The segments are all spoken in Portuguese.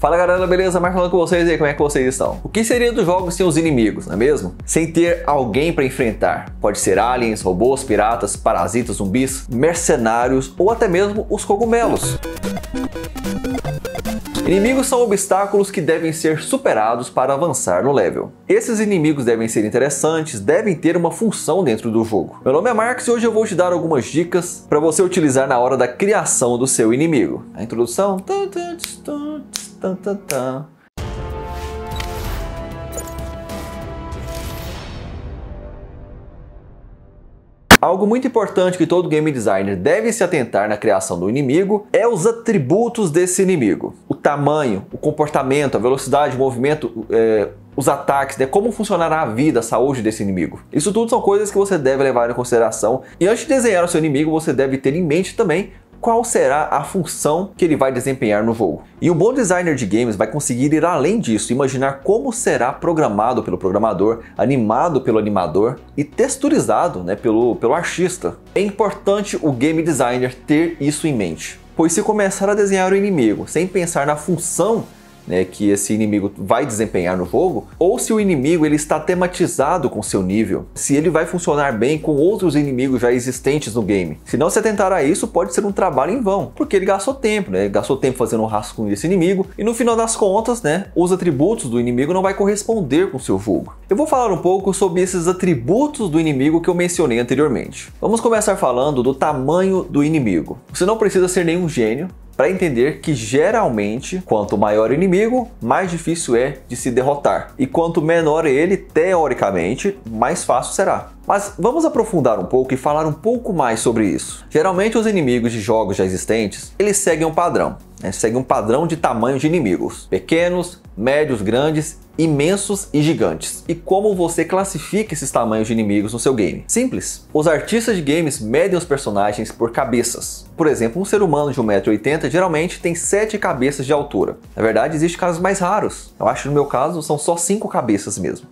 Fala galera, beleza? Mais falando com vocês aí, como é que vocês estão? O que seria dos jogos sem os inimigos, não é mesmo? Sem ter alguém para enfrentar. Pode ser aliens, robôs, piratas, parasitas, zumbis, mercenários ou até mesmo os cogumelos. Inimigos são obstáculos que devem ser superados para avançar no level. Esses inimigos devem ser interessantes, devem ter uma função dentro do jogo. Meu nome é Marcos e hoje eu vou te dar algumas dicas para você utilizar na hora da criação do seu inimigo. A introdução? Tan, tan, tan. Algo muito importante que todo game designer deve se atentar na criação do inimigo é os atributos desse inimigo. O tamanho, o comportamento, a velocidade, o movimento, é, os ataques, né? como funcionará a vida, a saúde desse inimigo. Isso tudo são coisas que você deve levar em consideração. E antes de desenhar o seu inimigo, você deve ter em mente também qual será a função que ele vai desempenhar no voo. E um bom designer de games vai conseguir ir além disso, imaginar como será programado pelo programador, animado pelo animador e texturizado né, pelo, pelo artista. É importante o game designer ter isso em mente, pois se começar a desenhar o inimigo sem pensar na função né, que esse inimigo vai desempenhar no jogo, ou se o inimigo ele está tematizado com seu nível, se ele vai funcionar bem com outros inimigos já existentes no game. Se não se atentar a isso, pode ser um trabalho em vão, porque ele gastou tempo, né? gastou tempo fazendo um rascunho desse inimigo e no final das contas, né, os atributos do inimigo não vai corresponder com seu jogo. Eu vou falar um pouco sobre esses atributos do inimigo que eu mencionei anteriormente. Vamos começar falando do tamanho do inimigo. Você não precisa ser nenhum gênio para entender que geralmente, quanto maior o inimigo, mais difícil é de se derrotar, e quanto menor ele, teoricamente, mais fácil será. Mas vamos aprofundar um pouco e falar um pouco mais sobre isso. Geralmente os inimigos de jogos já existentes, eles seguem um padrão né, segue um padrão de tamanho de inimigos: pequenos, médios, grandes, imensos e gigantes. E como você classifica esses tamanhos de inimigos no seu game? Simples. Os artistas de games medem os personagens por cabeças. Por exemplo, um ser humano de 1,80m geralmente tem 7 cabeças de altura. Na verdade, existem casos mais raros. Eu acho que no meu caso são só 5 cabeças mesmo.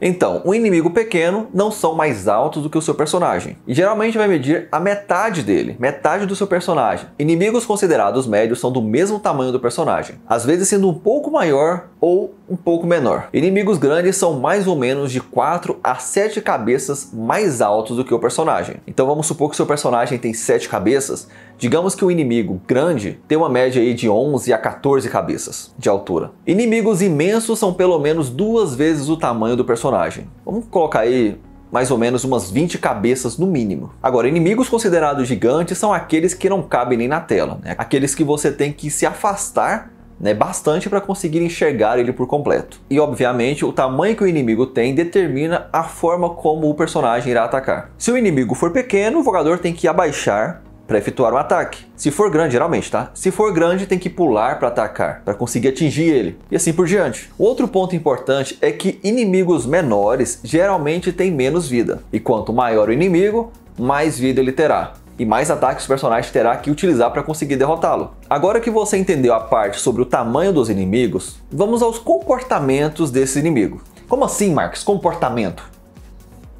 Então, um inimigo pequeno não são mais altos do que o seu personagem, e geralmente vai medir a metade dele, metade do seu personagem. Inimigos considerados médios são do mesmo tamanho do personagem, às vezes sendo um pouco maior ou um pouco menor. Inimigos grandes são mais ou menos de 4 a 7 cabeças mais altos do que o personagem. Então vamos supor que seu personagem tem 7 cabeças, digamos que o um inimigo grande tem uma média aí de 11 a 14 cabeças de altura. Inimigos imensos são pelo menos duas vezes o tamanho do personagem. Vamos colocar aí mais ou menos umas 20 cabeças no mínimo. Agora, inimigos considerados gigantes são aqueles que não cabem nem na tela, né? aqueles que você tem que se afastar né, bastante para conseguir enxergar ele por completo. E obviamente, o tamanho que o inimigo tem determina a forma como o personagem irá atacar. Se o inimigo for pequeno, o jogador tem que abaixar para efetuar um ataque. Se for grande, geralmente, tá? Se for grande, tem que pular para atacar, para conseguir atingir ele, e assim por diante. Outro ponto importante é que inimigos menores geralmente têm menos vida, e quanto maior o inimigo, mais vida ele terá e mais ataques o personagem terá que utilizar para conseguir derrotá-lo. Agora que você entendeu a parte sobre o tamanho dos inimigos, vamos aos comportamentos desse inimigo. Como assim, Marcos? Comportamento?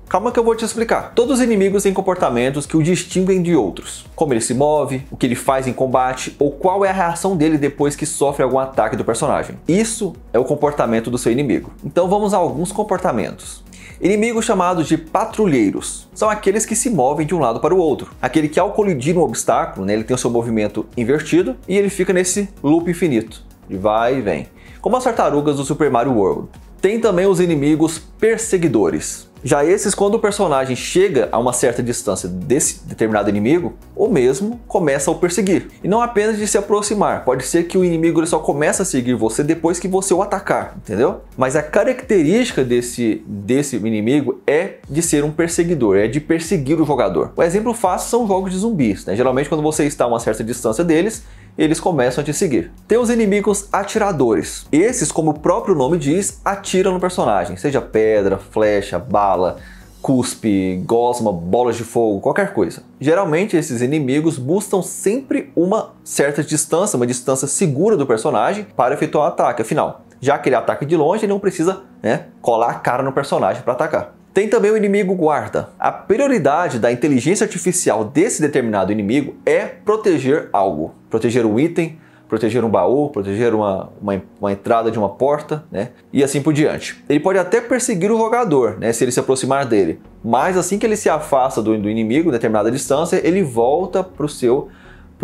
Calma que eu vou te explicar. Todos os inimigos têm comportamentos que o distinguem de outros. Como ele se move, o que ele faz em combate ou qual é a reação dele depois que sofre algum ataque do personagem. Isso é o comportamento do seu inimigo. Então vamos a alguns comportamentos. Inimigos chamados de patrulheiros são aqueles que se movem de um lado para o outro. Aquele que ao colidir um obstáculo, né, ele tem o seu movimento invertido e ele fica nesse loop infinito, de vai e vem, como as tartarugas do Super Mario World. Tem também os inimigos perseguidores. Já esses, quando o personagem chega a uma certa distância desse determinado inimigo, o mesmo começa a o perseguir. E não apenas de se aproximar, pode ser que o inimigo ele só começa a seguir você depois que você o atacar, entendeu? Mas a característica desse, desse inimigo é de ser um perseguidor, é de perseguir o jogador. O exemplo fácil são jogos de zumbis, né? Geralmente quando você está a uma certa distância deles, eles começam a te seguir. Tem os inimigos atiradores. Esses, como o próprio nome diz, atiram no personagem, seja pedra, flecha, bala, cuspe, gosma, bolas de fogo, qualquer coisa. Geralmente esses inimigos buscam sempre uma certa distância, uma distância segura do personagem para efetuar o um ataque. Afinal, já que ele ataca de longe, ele não precisa né, colar a cara no personagem para atacar. Tem também o inimigo guarda. A prioridade da inteligência artificial desse determinado inimigo é proteger algo. Proteger um item, proteger um baú, proteger uma, uma, uma, entrada de uma porta, né? E assim por diante. Ele pode até perseguir o jogador, né? Se ele se aproximar dele. Mas assim que ele se afasta do, do inimigo, determinada distância, ele volta para o seu,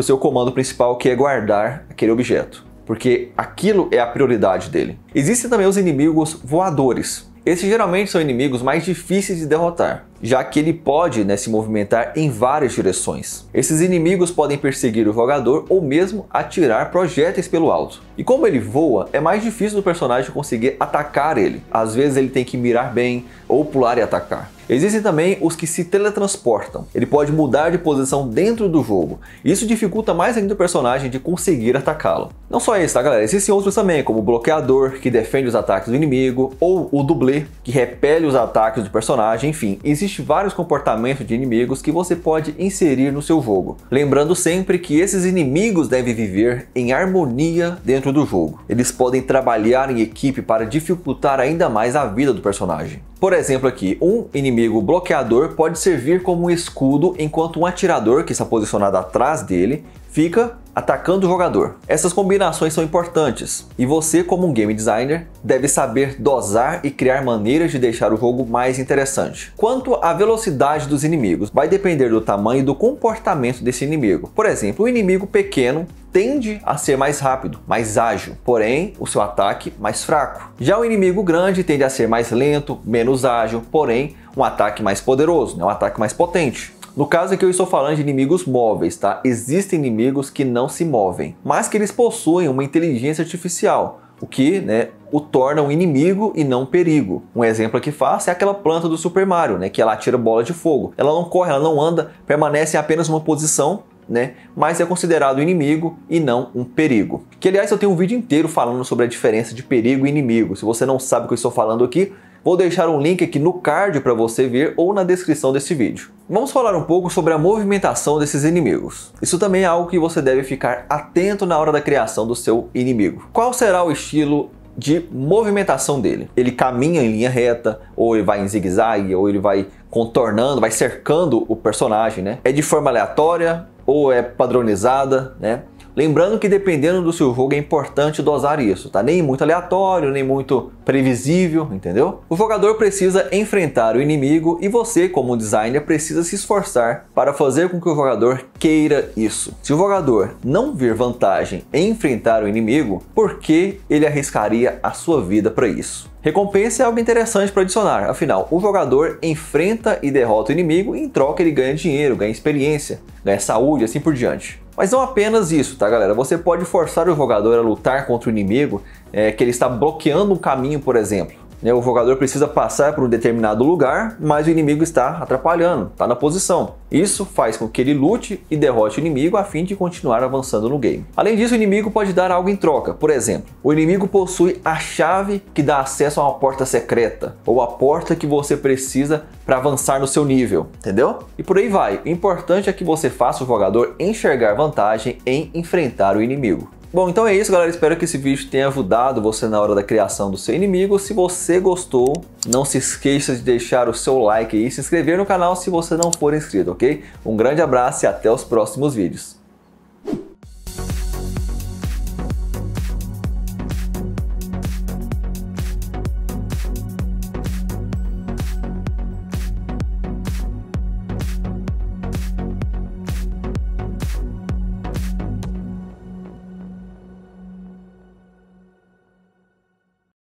seu comando principal, que é guardar aquele objeto. Porque aquilo é a prioridade dele. Existem também os inimigos voadores. Esses geralmente são inimigos mais difíceis de derrotar, já que ele pode né, se movimentar em várias direções. Esses inimigos podem perseguir o jogador ou mesmo atirar projéteis pelo alto. E como ele voa, é mais difícil do personagem conseguir atacar ele. Às vezes ele tem que mirar bem ou pular e atacar. Existem também os que se teletransportam. Ele pode mudar de posição dentro do jogo. Isso dificulta mais ainda o personagem de conseguir atacá-lo. Não só esse, tá, galera? Existem outros também, como o bloqueador, que defende os ataques do inimigo, ou o dublê, que repele os ataques do personagem, enfim, existem vários comportamentos de inimigos que você pode inserir no seu jogo. Lembrando sempre que esses inimigos devem viver em harmonia dentro do jogo. Eles podem trabalhar em equipe para dificultar ainda mais a vida do personagem. Por exemplo aqui, um inimigo bloqueador pode servir como um escudo enquanto um atirador, que está posicionado atrás dele, fica atacando o jogador. Essas combinações são importantes e você, como um game designer, deve saber dosar e criar maneiras de deixar o jogo mais interessante. Quanto à velocidade dos inimigos, vai depender do tamanho e do comportamento desse inimigo. Por exemplo, o um inimigo pequeno tende a ser mais rápido, mais ágil, porém o seu ataque mais fraco. Já o inimigo grande tende a ser mais lento, menos ágil, porém um ataque mais poderoso, né? um ataque mais potente. No caso aqui eu estou falando de inimigos móveis, tá? Existem inimigos que não se movem, mas que eles possuem uma inteligência artificial, o que né, o torna um inimigo e não um perigo. Um exemplo que faço é aquela planta do Super Mario, né, que ela atira bola de fogo. Ela não corre, ela não anda, permanece em apenas uma posição, né, mas é considerado inimigo e não um perigo. Que aliás eu tenho um vídeo inteiro falando sobre a diferença de perigo e inimigo. Se você não sabe o que eu estou falando aqui, Vou deixar um link aqui no card para você ver ou na descrição desse vídeo. Vamos falar um pouco sobre a movimentação desses inimigos. Isso também é algo que você deve ficar atento na hora da criação do seu inimigo. Qual será o estilo de movimentação dele. Ele caminha em linha reta, ou ele vai em zigue-zague, ou ele vai contornando, vai cercando o personagem, né? É de forma aleatória ou é padronizada, né? Lembrando que dependendo do seu jogo é importante dosar isso, tá? Nem muito aleatório, nem muito previsível, entendeu? O jogador precisa enfrentar o inimigo e você, como designer, precisa se esforçar para fazer com que o jogador queira isso. Se o jogador não ver vantagem em enfrentar o inimigo, por que ele arriscaria a sua vida para isso? Recompensa é algo interessante para adicionar, afinal, o jogador enfrenta e derrota o inimigo e em troca ele ganha dinheiro, ganha experiência, ganha saúde e assim por diante. Mas não apenas isso, tá galera? Você pode forçar o jogador a lutar contra o inimigo é, que ele está bloqueando o caminho, por exemplo. Né? O jogador precisa passar por um determinado lugar, mas o inimigo está atrapalhando, está na posição. Isso faz com que ele lute e derrote o inimigo a fim de continuar avançando no game. Além disso, o inimigo pode dar algo em troca. Por exemplo, o inimigo possui a chave que dá acesso a uma porta secreta ou a porta que você precisa para avançar no seu nível, entendeu? E por aí vai. O importante é que você faça o jogador enxergar vantagem em enfrentar o inimigo. Bom, então é isso, galera. Espero que esse vídeo tenha ajudado você na hora da criação do seu inimigo. Se você gostou, não se esqueça de deixar o seu like e se inscrever no canal se você não for inscrito, ok? Um grande abraço e até os próximos vídeos.